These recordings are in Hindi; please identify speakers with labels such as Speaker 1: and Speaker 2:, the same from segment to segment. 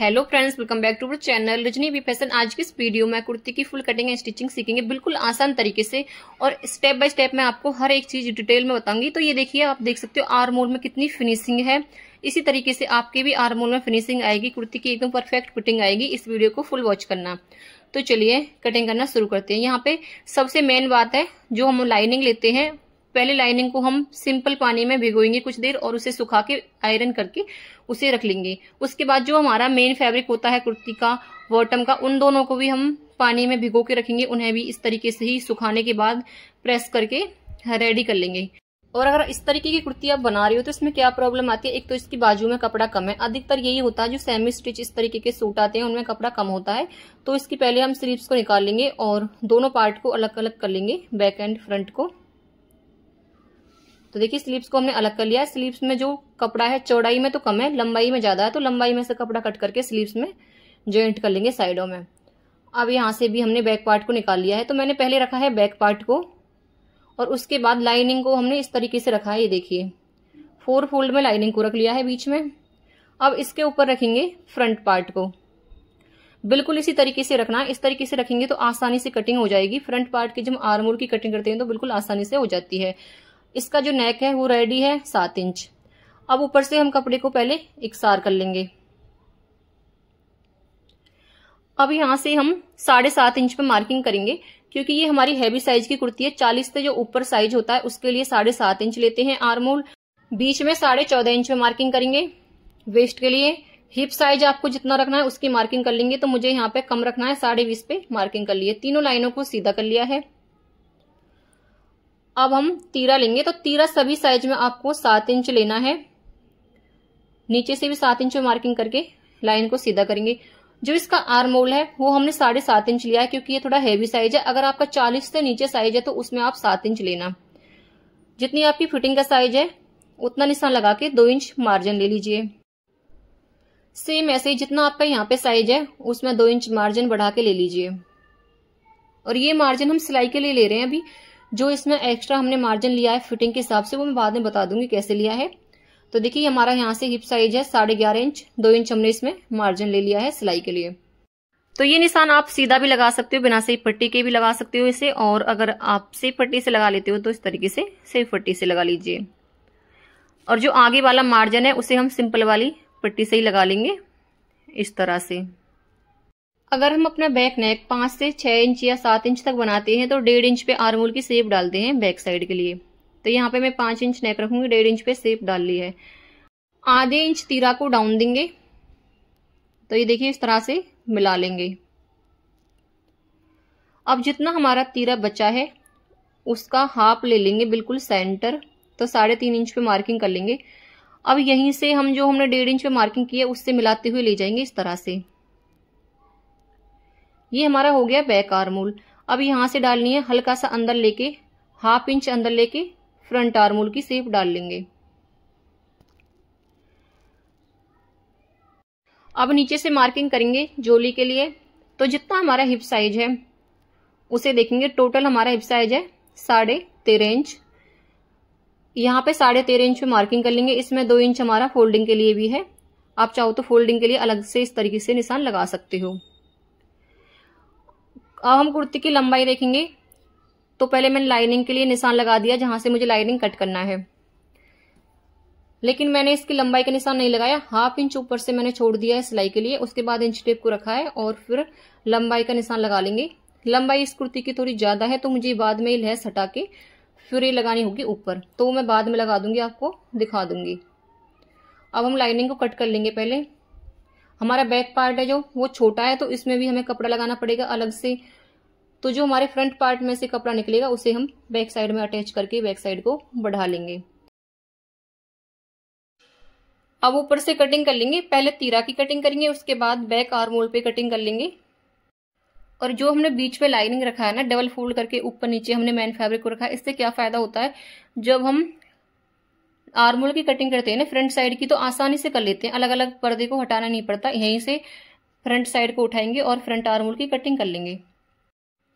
Speaker 1: hello friends welcome back to our channel Rajni B Fashion आज की इस वीडियो में कुर्ती की फुल कटिंग एंड स्टिचिंग सीखेंगे बिल्कुल आसान तरीके से और स्टेप बाय स्टेप मैं आपको हर एक चीज डिटेल में बताऊंगी तो ये देखिए आप देख सकते हो आरमोल में कितनी फिनिशिंग है इसी तरीके से आपके भी आरमोल में फिनिशिंग आएगी कुर्ती की एकदम परफेक्ट फिटिंग आएगी इस वीडियो को फुल वॉच करना तो चलिए कटिंग करना शुरू करते हैं यहाँ पे सबसे मेन बात है जो हम लाइनिंग लेते हैं पहले लाइनिंग को हम सिंपल पानी में भिगोएंगे कुछ देर और उसे सुखा के आयरन करके उसे रख लेंगे उसके बाद जो हमारा मेन फैब्रिक होता है कुर्ती का वॉटम का उन दोनों को भी हम पानी में भिगो के रखेंगे उन्हें भी इस तरीके से ही सुखाने के बाद प्रेस करके रेडी कर लेंगे और अगर इस तरीके की कुर्ती आप बना रही हो तो इसमें क्या प्रॉब्लम आती है एक तो इसकी बाजू में कपड़ा कम है अधिकतर यही होता है जो सेमी स्टिच इस तरीके के सूट आते हैं उनमें कपड़ा कम होता है तो इसकी पहले हम स्लीव्स को निकाल लेंगे और दोनों पार्ट को अलग अलग कर लेंगे बैक एंड फ्रंट को तो देखिए स्लीव्स को हमने अलग कर लिया स्लीव्स में जो कपड़ा है चौड़ाई में तो कम है लंबाई में ज़्यादा है तो लंबाई में से कपड़ा कट करके स्लीव्स में ज्वाइंट कर लेंगे साइडों में अब यहाँ से भी हमने बैक पार्ट को निकाल लिया है तो मैंने पहले रखा है बैक पार्ट को और उसके बाद लाइनिंग को हमने इस तरीके से रखा है ये देखिए फोर फोल्ड में लाइनिंग को रख लिया है बीच में अब इसके ऊपर रखेंगे फ्रंट पार्ट को बिल्कुल इसी तरीके से रखना इस तरीके से रखेंगे तो आसानी से कटिंग हो जाएगी फ्रंट पार्ट की जब आर्मोर की कटिंग करते हैं तो बिल्कुल आसानी से हो जाती है इसका जो नेक है वो रेडी है सात इंच अब ऊपर से हम कपड़े को पहले इकसार कर लेंगे अब यहाँ से हम साढ़े सात इंच पे मार्किंग करेंगे क्योंकि ये हमारी हैवी साइज की कुर्ती है चालीस से जो ऊपर साइज होता है उसके लिए साढ़े सात इंच लेते हैं आरमोल बीच में साढ़े चौदह इंच पे मार्किंग करेंगे वेस्ट के लिए हिप साइज आपको जितना रखना है उसकी मार्किंग कर लेंगे तो मुझे यहाँ पे कम रखना है साढ़े बीस पे मार्किंग कर लिए तीनों लाइनों को सीधा कर लिया है अब हम तीरा लेंगे तो तीरा सभी साइज में आपको सात इंच लेना है नीचे से भी सात इंच मार्किंग करके लाइन को सीधा करेंगे जो इसका आर्म होल है वो हमने साढ़े सात इंच लिया है क्योंकि ये थोड़ा हैवी साइज है अगर आपका चालीस से नीचे साइज है तो उसमें आप सात इंच लेना जितनी आपकी फिटिंग का साइज है उतना निशान लगा के दो इंच मार्जिन ले लीजिए सेम ऐसे ही जितना आपका यहाँ पे साइज है उसमें दो इंच मार्जिन बढ़ा के ले लीजिए और ये मार्जिन हम सिलाई के लिए ले रहे हैं अभी जो इसमें एक्स्ट्रा हमने मार्जिन लिया है फिटिंग के हिसाब से वो मैं बाद में बता दूंगी कैसे लिया है तो देखिए हमारा यहाँ से हिप साइज है साढ़े ग्यारह इंच दो इंच हमने इसमें मार्जिन ले लिया है सिलाई के लिए तो ये निशान आप सीधा भी लगा सकते हो बिना सही पट्टी के भी लगा सकते हो इसे और अगर आप सही पट्टी से लगा लेते हो तो इस तरीके से सही पट्टी से लगा लीजिए और जो आगे वाला मार्जिन है उसे हम सिंपल वाली पट्टी से ही लगा लेंगे इस तरह से अगर हम अपना बैक नेक पाँच से छः इंच या सात इंच तक बनाते हैं तो डेढ़ इंच पे आरमूल की सेप डालते हैं बैक साइड के लिए तो यहाँ पे मैं पाँच इंच नेक रखूँगी डेढ़ इंच पे सेप डाल ली है आधे इंच तीरा को डाउन देंगे तो ये देखिए इस तरह से मिला लेंगे अब जितना हमारा तीरा बचा है उसका हाफ ले लेंगे बिल्कुल सेंटर तो साढ़े तीन इंच पे मार्किंग कर लेंगे अब यहीं से हम जो हमने डेढ़ इंच पे मार्किंग की है उससे मिलाते हुए ले जाएंगे इस तरह से ये हमारा हो गया बैक आर्मूल अब यहाँ से डालनी है हल्का सा अंदर लेके हाफ इंच अंदर लेके फ्रंट आर्मूल की सेप डाल लेंगे अब नीचे से मार्किंग करेंगे जोली के लिए तो जितना हमारा हिप साइज है उसे देखेंगे टोटल हमारा हिप साइज है साढ़े तेरह इंच यहाँ पे साढ़े तेरह इंच पे मार्किंग कर लेंगे इसमें दो इंच हमारा फोल्डिंग के लिए भी है आप चाहो तो फोल्डिंग के लिए अलग से इस तरीके से निशान लगा सकते हो अब हम कुर्ती की लंबाई देखेंगे तो पहले मैंने लाइनिंग के लिए निशान लगा दिया जहां से मुझे लाइनिंग कट करना है लेकिन मैंने इसकी लंबाई का निशान नहीं लगाया हाफ इंच ऊपर से मैंने छोड़ दिया है सिलाई के लिए उसके बाद इंच टेप को रखा है और फिर लंबाई का निशान लगा लेंगे लंबाई इस कुर्ती की थोड़ी ज़्यादा है तो मुझे बाद में लहस हटा के फिर ये लगानी होगी ऊपर तो मैं बाद में लगा दूंगी आपको दिखा दूंगी अब हम लाइनिंग को कट कर लेंगे पहले हमारा बैक पार्ट है जो वो छोटा है तो इसमें भी हमें कपड़ा लगाना पड़ेगा अलग से तो जो हमारे फ्रंट पार्ट में से कपड़ा निकलेगा उसे हम बैक साइड में अटैच करके बैक साइड को बढ़ा लेंगे अब ऊपर से कटिंग कर लेंगे पहले तीरा की कटिंग करेंगे उसके बाद बैक आरमोल पे कटिंग कर लेंगे और जो हमने बीच में लाइनिंग रखा है ना डबल फोल्ड करके ऊपर नीचे हमने मैन फैब्रिक को रखा है इससे क्या फ़ायदा होता है जब हम आर्मोल की कटिंग करते हैं ना फ्रंट साइड की तो आसानी से कर लेते हैं अलग अलग पर्दे को हटाना नहीं पड़ता यहीं से फ्रंट साइड को उठाएंगे और फ्रंट आर्मोल की कटिंग कर लेंगे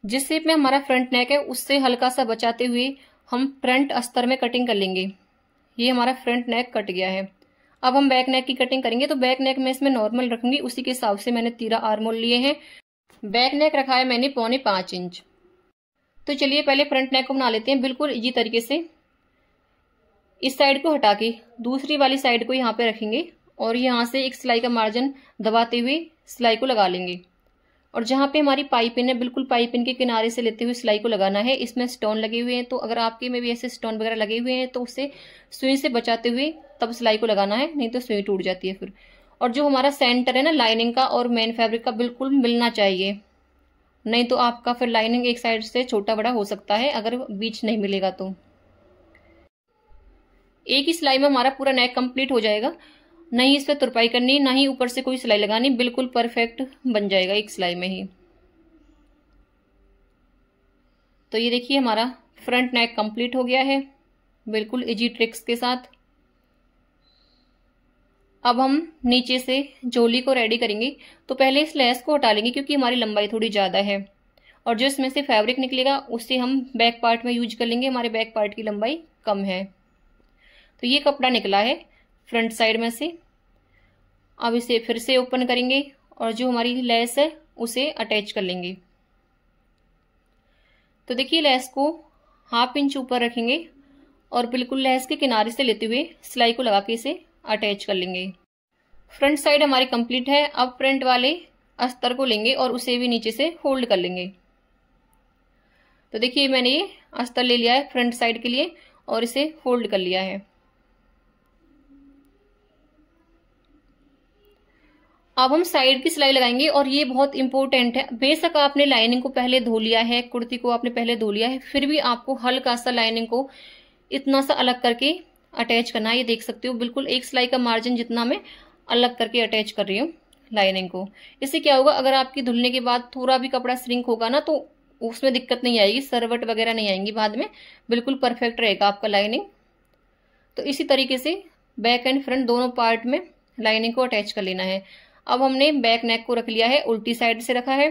Speaker 1: जिस शेप में हमारा फ्रंट नेक है उससे हल्का सा बचाते हुए हम फ्रंट अस्तर में कटिंग कर लेंगे ये हमारा फ्रंट नेक कट गया है अब हम बैक नेक की कटिंग करेंगे तो बैक नेक में इसमें नॉर्मल रखूंगी उसी के हिसाब से मैंने तीरा आर्मोल लिए हैं बैक नेक रखा है मैंने पौने पांच इंच तो चलिए पहले फ्रंट नेक को बना लेते हैं बिल्कुल इजी तरीके से इस साइड को हटा के दूसरी वाली साइड को यहाँ पे रखेंगे और यहाँ से एक सिलाई का मार्जिन दबाते हुए सिलाई को लगा लेंगे और जहाँ पे हमारी पाइपिन है बिल्कुल पाइपिन के किनारे से लेते हुए सिलाई को लगाना है इसमें स्टोन लगे हुए हैं तो अगर आपके में भी ऐसे स्टोन वगैरह लगे हुए हैं तो उसे सुई से बचाते हुए तब सिलाई को लगाना है नहीं तो सुई टूट जाती है फिर और जो हमारा सेंटर है ना लाइनिंग का और मेन फैब्रिक का बिल्कुल मिलना चाहिए नहीं तो आपका फिर लाइनिंग एक साइड से छोटा बड़ा हो सकता है अगर बीच नहीं मिलेगा तो एक ही सिलाई में हमारा पूरा नेक कंप्लीट हो जाएगा ना ही इस पर तुरपाई करनी ना ही ऊपर से कोई सिलाई लगानी बिल्कुल परफेक्ट बन जाएगा एक सिलाई में ही तो ये देखिए हमारा फ्रंट नेक कंप्लीट हो गया है बिल्कुल इजी ट्रिक्स के साथ अब हम नीचे से जोली को रेडी करेंगे तो पहले इस लेस को हटा लेंगे क्योंकि हमारी लंबाई थोड़ी ज़्यादा है और जो इसमें से फैब्रिक निकलेगा उससे हम बैक पार्ट में यूज कर लेंगे हमारे बैक पार्ट की लंबाई कम है तो ये कपड़ा निकला है फ्रंट साइड में से अब इसे फिर से ओपन करेंगे और जो हमारी लेस है उसे अटैच कर लेंगे तो देखिए लेस को हाफ इंच ऊपर रखेंगे और बिल्कुल लेस के किनारे से लेते हुए सिलाई को लगा के इसे अटैच कर लेंगे फ्रंट साइड हमारी कंप्लीट है अब फ्रंट वाले अस्तर को लेंगे और उसे भी नीचे से होल्ड कर लेंगे तो देखिए मैंने ये अस्तर ले लिया है फ्रंट साइड के लिए और इसे होल्ड कर लिया है अब हम साइड की सिलाई लगाएंगे और ये बहुत इंपॉर्टेंट है बेशक आपने लाइनिंग को पहले धो लिया है कुर्ती को आपने पहले धो लिया है फिर भी आपको हल्का सा लाइनिंग को इतना सा अलग करके अटैच करना है ये देख सकते हो बिल्कुल एक सिलाई का मार्जिन जितना मैं अलग करके अटैच कर रही हूँ लाइनिंग को इससे क्या होगा अगर आपकी धुलने के बाद थोड़ा भी कपड़ा श्रिंक होगा ना तो उसमें दिक्कत नहीं आएगी सरवट वगैरह नहीं आएंगी बाद में बिल्कुल परफेक्ट रहेगा आपका लाइनिंग तो इसी तरीके से बैक एंड फ्रंट दोनों पार्ट में लाइनिंग को अटैच कर लेना है अब हमने बैक नेक को रख लिया है उल्टी साइड से रखा है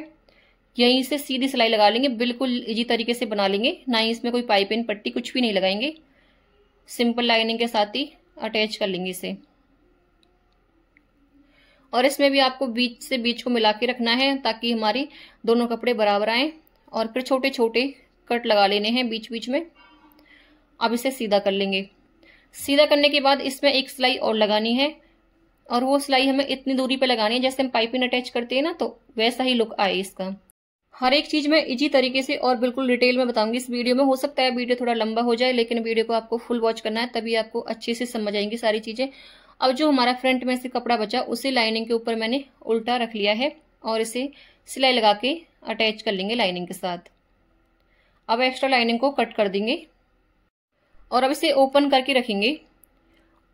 Speaker 1: यहीं से सीधी सिलाई लगा लेंगे बिल्कुल इजी तरीके से बना लेंगे ना ही इसमें कोई पाइपिंग पट्टी कुछ भी नहीं लगाएंगे सिंपल लाइनिंग के साथ ही अटैच कर लेंगे इसे और इसमें भी आपको बीच से बीच को मिला के रखना है ताकि हमारी दोनों कपड़े बराबर आए और फिर छोटे छोटे कट लगा लेने हैं बीच बीच में अब इसे सीधा कर लेंगे सीधा करने के बाद इसमें एक सिलाई और लगानी है और वो सिलाई हमें इतनी दूरी पे लगानी है जैसे हम पाइपिंग अटैच करते हैं ना तो वैसा ही लुक आए इसका हर एक चीज मैं इजी तरीके से और बिल्कुल डिटेल में बताऊंगी इस वीडियो में हो सकता है वीडियो थोड़ा लंबा हो जाए लेकिन वीडियो को आपको फुल वॉच करना है तभी आपको अच्छे से समझ आएंगी सारी चीजें अब जो हमारा फ्रंट में से कपड़ा बचा उसे लाइनिंग के ऊपर मैंने उल्टा रख लिया है और इसे सिलाई लगा के अटैच कर लेंगे लाइनिंग के साथ अब एक्स्ट्रा लाइनिंग को कट कर देंगे और अब इसे ओपन करके रखेंगे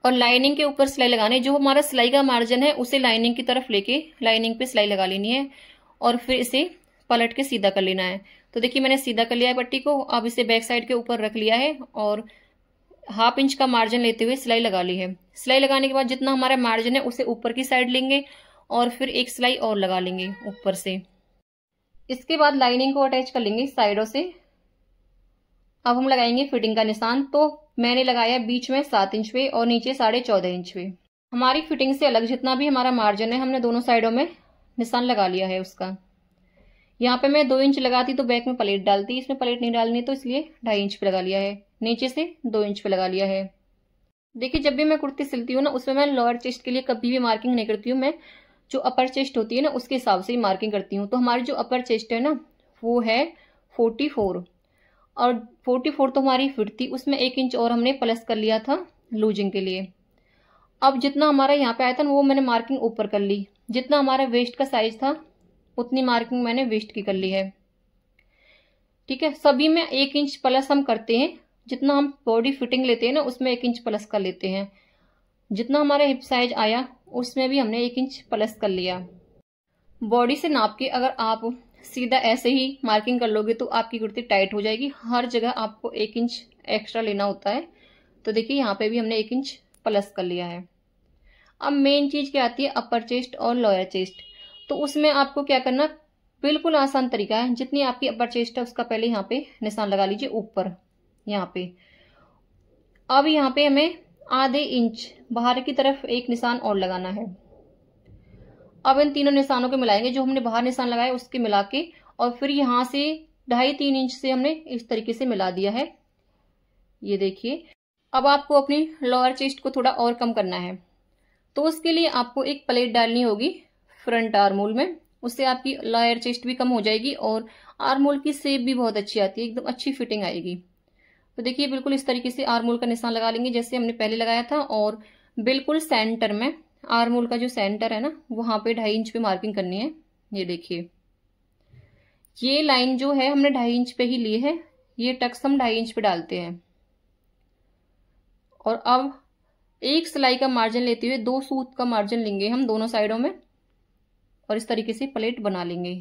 Speaker 1: और लाइनिंग के ऊपर सिलाई लगानी जो हमारा सिलाई का मार्जिन है उसे लाइनिंग की तरफ लेके लाइनिंग पे सिलाई लगा लेनी है और फिर इसे पलट के सीधा कर लेना है तो देखिए मैंने सीधा कर लिया है पट्टी को अब इसे बैक साइड के ऊपर रख लिया है और हाफ इंच का मार्जिन लेते हुए सिलाई लगा ली है सिलाई लगाने के बाद जितना हमारा मार्जिन है उसे ऊपर की साइड लेंगे और फिर एक सिलाई और लगा लेंगे ऊपर से इसके बाद लाइनिंग को अटैच कर लेंगे साइडों से अब हम लगाएंगे फिटिंग का निशान तो मैंने लगाया बीच में सात इंच पे और नीचे साढ़े चौदह इंच पे हमारी फिटिंग से अलग जितना भी हमारा मार्जिन है हमने दोनों साइडों में निशान लगा लिया है उसका यहाँ पे मैं दो इंच लगाती तो बैक में प्लेट डालती इसमें प्लेट नहीं डालनी तो इसलिए ढाई इंच पे लगा लिया है नीचे से दो इंच पे लगा लिया है देखिए जब भी मैं कुर्ती सिलती हूँ ना उसमें मैं लोअर चेस्ट के लिए कभी भी मार्किंग नहीं करती हूँ मैं जो अपर चेस्ट होती है ना उसके हिसाब से ही मार्किंग करती हूँ तो हमारी जो अपर चेस्ट है ना वो है फोर्टी फोर और फोर्टी फोर तो हमारी फिट थी उसमें एक इंच और हमने प्लस कर लिया था लूजिंग के लिए अब जितना हमारा यहाँ पे आया था वो मैंने मार्किंग ऊपर कर ली जितना हमारा वेस्ट का साइज था उतनी मार्किंग मैंने वेस्ट की कर ली है ठीक है सभी में एक इंच प्लस हम करते हैं जितना हम बॉडी फिटिंग लेते हैं ना उसमें एक इंच प्लस कर लेते हैं जितना हमारा हिप साइज आया उसमें भी हमने एक इंच प्लस कर लिया बॉडी से नाप के अगर आप सीधा ऐसे ही मार्किंग कर लोगे तो आपकी कुर्ती टाइट हो जाएगी हर जगह आपको एक इंच एक्स्ट्रा लेना होता है तो देखिए यहाँ पे भी हमने एक इंच प्लस कर लिया है अब मेन चीज़ क्या आती है अपर चेस्ट और लोअर चेस्ट तो उसमें आपको क्या करना बिल्कुल आसान तरीका है जितनी आपकी अपर चेस्ट है उसका पहले यहाँ पे निशान लगा लीजिए ऊपर यहाँ पे अब यहाँ पे हमें आधे इंच बाहर की तरफ एक निशान और लगाना है अब इन तीनों निशानों को मिलाएंगे जो हमने बाहर निशान लगाए उसके मिला के और फिर यहाँ से ढाई तीन इंच से हमने इस तरीके से मिला दिया है ये देखिए अब आपको अपनी लोअर चेस्ट को थोड़ा और कम करना है तो उसके लिए आपको एक प्लेट डालनी होगी फ्रंट आर्मोल में उससे आपकी लोअर चेस्ट भी कम हो जाएगी और आर्मोल की सेप भी बहुत अच्छी आती है एकदम अच्छी फिटिंग आएगी तो देखिए बिल्कुल इस तरीके से आर्मोल का निशान लगा लेंगे जैसे हमने पहले लगाया था और बिल्कुल सेंटर में आर्म होल का जो सेंटर है ना वहाँ पे ढाई इंच पे मार्किंग करनी है ये देखिए ये लाइन जो है हमने ढाई इंच पे ही ली है ये टक्स हम ढाई इंच पे डालते हैं और अब एक सिलाई का मार्जिन लेते हुए दो सूत का मार्जिन लेंगे हम दोनों साइडों में और इस तरीके से प्लेट बना लेंगे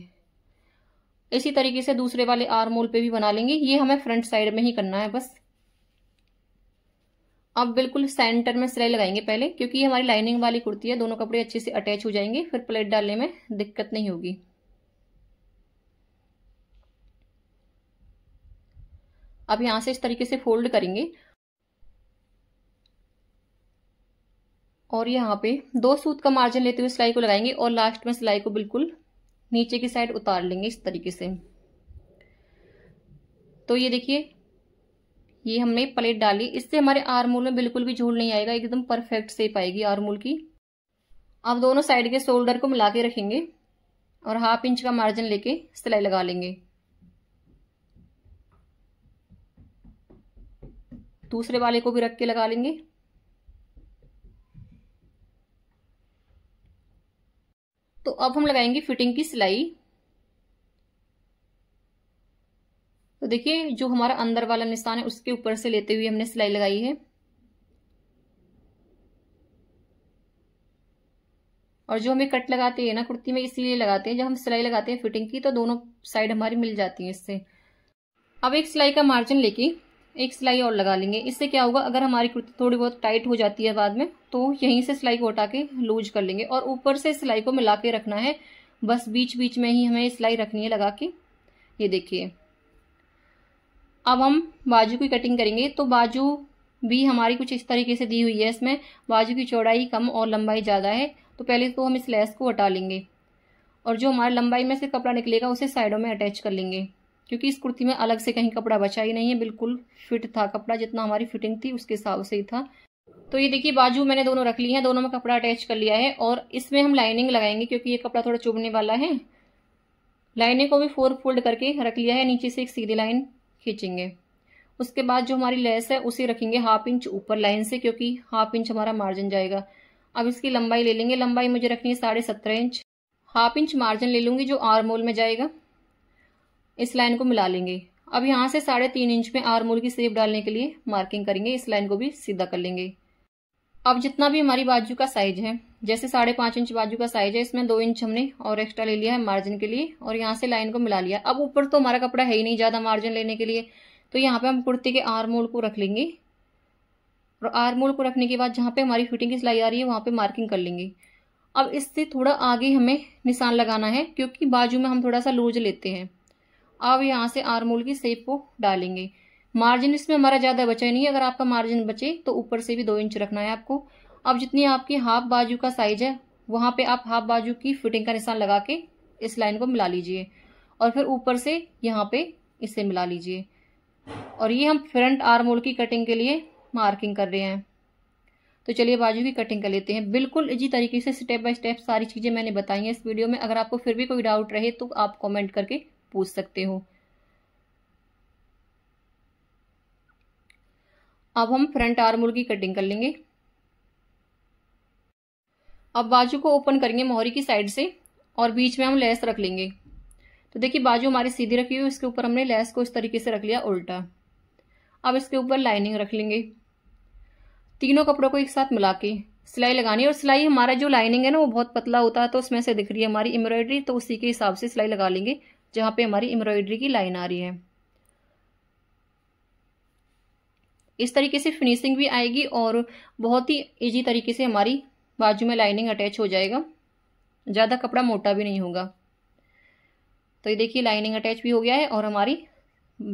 Speaker 1: इसी तरीके से दूसरे वाले आर्म होल पे भी बना लेंगे ये हमें फ्रंट साइड में ही करना है बस अब बिल्कुल सेंटर में सिलाई लगाएंगे पहले क्योंकि ये हमारी लाइनिंग वाली कुर्ती है दोनों कपड़े अच्छे से अटैच हो जाएंगे फिर प्लेट डालने में दिक्कत नहीं होगी अब यहां से इस तरीके से फोल्ड करेंगे और यहां पे दो सूत का मार्जिन लेते हुए सिलाई को लगाएंगे और लास्ट में सिलाई को बिल्कुल नीचे की साइड उतार लेंगे इस तरीके से तो ये देखिए ये हमने प्लेट डाली इससे हमारे आरमूल में बिल्कुल भी झूल नहीं आएगा एकदम परफेक्ट सेप आएगी आरमूल की अब दोनों साइड के शोल्डर को मिला के रखेंगे और हाफ इंच का मार्जिन लेके सिलाई लगा लेंगे दूसरे वाले को भी रख के लगा लेंगे तो अब हम लगाएंगे फिटिंग की सिलाई तो देखिए जो हमारा अंदर वाला निशान है उसके ऊपर से लेते हुए हमने सिलाई लगाई है और जो हमें कट लगाते हैं ना कुर्ती में इसीलिए लगाते हैं जब हम सिलाई लगाते हैं फिटिंग की तो दोनों साइड हमारी मिल जाती है इससे अब एक सिलाई का मार्जिन लेके एक सिलाई और लगा लेंगे इससे क्या होगा अगर हमारी कुर्ती थोड़ी बहुत टाइट हो जाती है बाद में तो यहीं से सिलाई को हटा के लूज कर लेंगे और ऊपर से सिलाई को मिला के रखना है बस बीच बीच में ही हमें सिलाई रखनी है लगा के ये देखिए अब हम बाजू की कटिंग करेंगे तो बाजू भी हमारी कुछ इस तरीके से दी हुई है इसमें बाजू की चौड़ाई कम और लंबाई ज़्यादा है तो पहले तो हम इस लेस को हटा लेंगे और जो हमारे लंबाई में से कपड़ा निकलेगा उसे साइडों में अटैच कर लेंगे क्योंकि इस कुर्ती में अलग से कहीं कपड़ा बचा ही नहीं है बिल्कुल फिट था कपड़ा जितना हमारी फिटिंग थी उसके हिसाब से ही था तो ये देखिए बाजू मैंने दोनों रख ली है दोनों में कपड़ा अटैच कर लिया है और इसमें हम लाइनिंग लगाएंगे क्योंकि ये कपड़ा थोड़ा चुभने वाला है लाइनिंग को भी फोर फोल्ड करके रख लिया है नीचे से एक सीधी लाइन खींचेंगे उसके बाद जो हमारी लेस है उसे रखेंगे हाफ इंच ऊपर लाइन से क्योंकि हाफ इंच हमारा मार्जिन जाएगा अब इसकी लंबाई ले लेंगे लंबाई मुझे रखनी है साढ़े सत्रह इंच हाफ इंच मार्जिन ले लूंगी जो आर मोल में जाएगा इस लाइन को मिला लेंगे अब यहां से साढ़े तीन इंच में आर मोल की सेप डालने के लिए मार्किंग करेंगे इस लाइन को भी सीधा कर लेंगे अब जितना भी हमारी बाजू का साइज है जैसे साढ़े पांच इंच बाजू का साइज है इसमें दो इंच हमने और एक्स्ट्रा ले लिया है मार्जिन के लिए और यहाँ से लाइन को मिला लिया अब ऊपर तो हमारा कपड़ा है ही नहीं ज़्यादा मार्जिन लेने के लिए तो यहाँ पे हम कुर्ती के आर मोल को रख लेंगे और आर मोल को रखने के बाद जहाँ पे हमारी फिटिंग की सिलाई आ रही है वहाँ पे मार्किंग कर लेंगे अब इससे थोड़ा आगे हमें निशान लगाना है क्योंकि बाजू में हम थोड़ा सा लूज लेते हैं अब यहाँ से आर मोल की सेप को डालेंगे मार्जिन इसमें हमारा ज़्यादा बचा नहीं है अगर आपका मार्जिन बचे तो ऊपर से भी दो इंच रखना है आपको अब जितनी आपकी हाफ बाजू का साइज है वहां पे आप हाफ बाजू की फिटिंग का निशान लगा के इस लाइन को मिला लीजिए और फिर ऊपर से यहाँ पे इसे मिला लीजिए और ये हम फ्रंट आर्म होल की कटिंग के लिए मार्किंग कर रहे हैं तो चलिए बाजू की कटिंग कर लेते हैं बिल्कुल इसी तरीके से स्टेप बाय स्टेप सारी चीज़ें मैंने बताई हैं इस वीडियो में अगर आपको फिर भी कोई डाउट रहे तो आप कमेंट करके पूछ सकते हो अब हम फ्रंट आर्मोर की कटिंग कर लेंगे अब बाजू को ओपन करेंगे मोहरी की साइड से और बीच में हम लेस रख लेंगे तो देखिए बाजू हमारी सीधी रखी हुई इसके ऊपर हमने लेस को इस तरीके से रख लिया उल्टा अब इसके ऊपर लाइनिंग रख लेंगे तीनों कपड़ों को एक साथ मिला के सिलाई लगानी है और सिलाई हमारा जो लाइनिंग है ना वो बहुत पतला होता है तो उसमें से दिख रही है हमारी एम्ब्रॉयडरी तो उसी के हिसाब से सिलाई लगा लेंगे जहाँ पे हमारी एम्ब्रॉयडरी की लाइन आ रही है इस तरीके से फिनिशिंग भी आएगी और बहुत ही ईजी तरीके से हमारी बाजू में लाइनिंग अटैच हो जाएगा ज़्यादा कपड़ा मोटा भी नहीं होगा तो ये देखिए लाइनिंग अटैच भी हो गया है और हमारी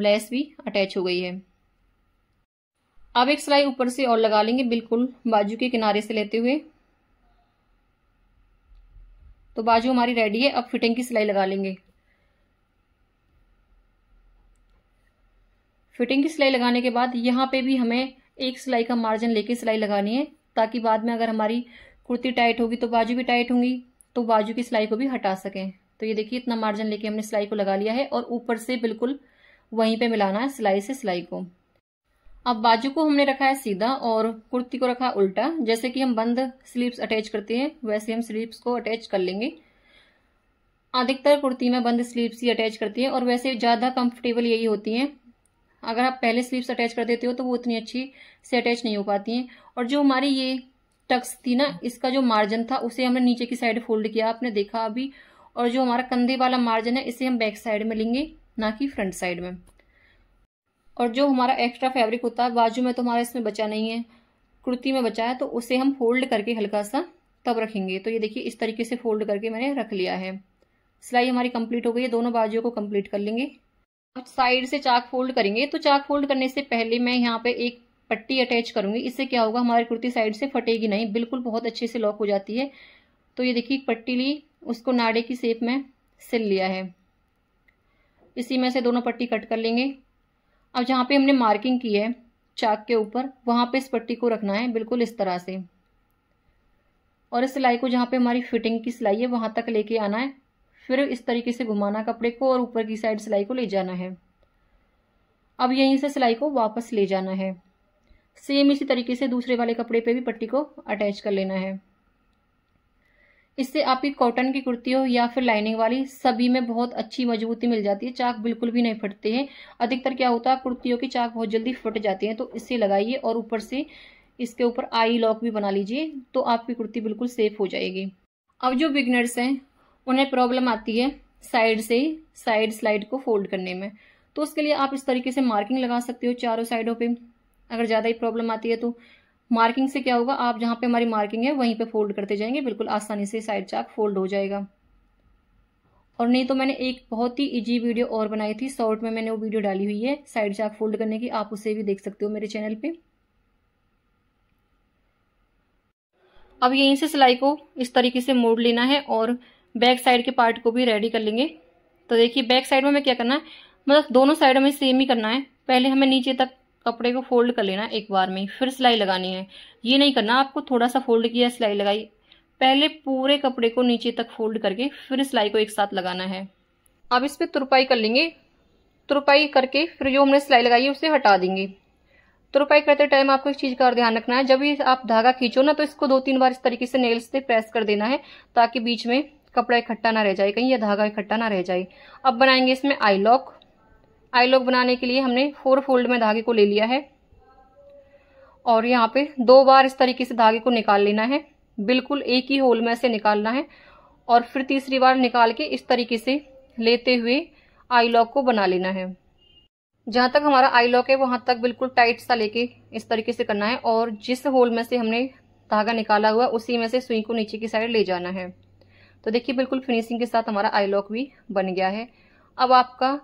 Speaker 1: ब्लेस भी अटैच हो गई है अब एक सिलाई ऊपर से और लगा लेंगे बिल्कुल बाजू के किनारे से लेते हुए तो बाजू हमारी रेडी है अब फिटिंग की सिलाई लगा लेंगे फिटिंग की सिलाई लगाने के बाद यहाँ पे भी हमें एक सिलाई का मार्जिन लेके सिलाई लगानी है ताकि बाद में अगर हमारी कुर्ती टाइट होगी तो बाजू भी टाइट होंगी तो बाजू की सिलाई को भी हटा सकें तो ये देखिए इतना मार्जिन लेके हमने सिलाई को लगा लिया है और ऊपर से बिल्कुल वहीं पे मिलाना है सिलाई से सिलाई को अब बाजू को हमने रखा है सीधा और कुर्ती को रखा है उल्टा जैसे कि हम बंद स्लीव्स अटैच करते हैं वैसे हम स्लीव्स को अटैच कर लेंगे अधिकतर कुर्ती में बंद स्लीव्स ही अटैच करती है और वैसे ज़्यादा कंफर्टेबल यही होती हैं अगर आप पहले स्लीव्स अटैच कर देते हो तो वो उतनी अच्छी से अटैच नहीं हो पाती हैं और जो हमारी ये टक्स थी ना इसका जो मार्जिन था उसे हमने नीचे की साइड फोल्ड किया आपने देखा अभी और जो हमारा कंधे वाला मार्जिन है इसे हम बैक साइड में लेंगे ना कि फ्रंट साइड में और जो हमारा एक्स्ट्रा फैब्रिक होता है बाजू में तो हमारा इसमें बचा नहीं है कुर्ती में बचा है तो उसे हम फोल्ड करके हल्का सा तब रखेंगे तो ये देखिए इस तरीके से फोल्ड करके मैंने रख लिया है सिलाई हमारी कंप्लीट हो गई है दोनों बाजुओं को कंप्लीट कर लेंगे साइड से चाक फोल्ड करेंगे तो चाक फोल्ड करने से पहले मैं यहाँ पे एक पट्टी अटैच करूंगी इससे क्या होगा हमारी कुर्ती साइड से फटेगी नहीं बिल्कुल बहुत अच्छे से लॉक हो जाती है तो ये देखिए पट्टी ली उसको नाड़े की शेप में सिल लिया है इसी में से दोनों पट्टी कट कर लेंगे अब जहाँ पे हमने मार्किंग की है चाक के ऊपर वहाँ पे इस पट्टी को रखना है बिल्कुल इस तरह से और इस सिलाई को जहाँ पे हमारी फिटिंग की सिलाई है वहाँ तक लेके आना है फिर इस तरीके से घुमाना कपड़े को और ऊपर की साइड सिलाई को ले जाना है अब यहीं से सिलाई को वापस ले जाना है सेम इसी तरीके से दूसरे वाले कपड़े पे भी पट्टी को अटैच कर लेना है इससे आपकी कॉटन की कुर्ती हो या फिर लाइनिंग वाली सभी में बहुत अच्छी मजबूती मिल जाती है चाक बिल्कुल भी नहीं फटते हैं अधिकतर क्या होता है कुर्तियों की चाक बहुत जल्दी फट जाती है तो इसे लगाइए और ऊपर से इसके ऊपर आई लॉक भी बना लीजिए तो आपकी कुर्ती बिल्कुल सेफ हो जाएगी अब जो बिगनर्स हैं उन्हें प्रॉब्लम आती है साइड से ही साइड स्लाइड को फोल्ड करने में तो उसके लिए आप इस तरीके से मार्किंग लगा सकते हो चारों साइडों पे अगर ज़्यादा ही प्रॉब्लम आती है तो मार्किंग से क्या होगा आप जहाँ पे हमारी मार्किंग है वहीं पे फोल्ड करते जाएंगे बिल्कुल आसानी से साइड चाक फोल्ड हो जाएगा और नहीं तो मैंने एक बहुत ही इजी वीडियो और बनाई थी शॉर्ट में मैंने वो वीडियो डाली हुई है साइड चाक फोल्ड करने की आप उसे भी देख सकते हो मेरे चैनल पर अब यहीं से सिलाई को इस तरीके से मोड़ लेना है और बैक साइड के पार्ट को भी रेडी कर लेंगे तो देखिए बैक साइड में हमें क्या करना है मतलब दोनों साइड में सेम ही करना है पहले हमें नीचे तक कपड़े को फोल्ड कर लेना है एक बार में फिर सिलाई लगानी है ये नहीं करना आपको थोड़ा सा फोल्ड किया सिलाई लगाई पहले पूरे कपड़े को नीचे तक फोल्ड करके फिर सिलाई को एक साथ लगाना है अब इस पर तुरपाई कर लेंगे तुरपाई करके फिर जो हमने सिलाई लगाई है उसे हटा देंगे तुरपाई करते टाइम आपको इस चीज़ का और ध्यान रखना है जब भी आप धागा खींचो ना तो इसको दो तीन बार इस तरीके से नेल्स से प्रेस कर देना है ताकि बीच में कपड़ा इकट्ठा ना रह जाए कहीं ये धागा इकट्ठा ना रह जाए अब बनाएंगे इसमें आई लॉक आई लॉक बनाने के लिए हमने फोर फोल्ड में धागे को ले लिया है और यहाँ पे दो बार इस तरीके से धागे को निकाल लेना है बिल्कुल एक ही होल में से निकालना है और फिर तीसरी बार निकाल के इस तरीके से लेते हुए आई लॉक को बना लेना है जहाँ तक हमारा आई लॉक है वहाँ तक बिल्कुल टाइट सा लेके इस तरीके से करना है और जिस होल में से हमने धागा निकाला हुआ उसी में से सुई को नीचे की साइड ले जाना है तो देखिए बिल्कुल फिनिशिंग के साथ हमारा आई लॉक भी बन गया है अब आपका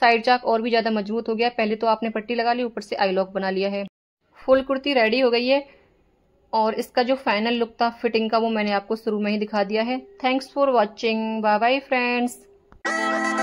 Speaker 1: साइड चाक और भी ज़्यादा मजबूत हो गया पहले तो आपने पट्टी लगा ली ऊपर से आई लॉक बना लिया है फुल कुर्ती रेडी हो गई है और इसका जो फाइनल लुक था फिटिंग का वो मैंने आपको शुरू में ही दिखा दिया है thanks for watching bye bye friends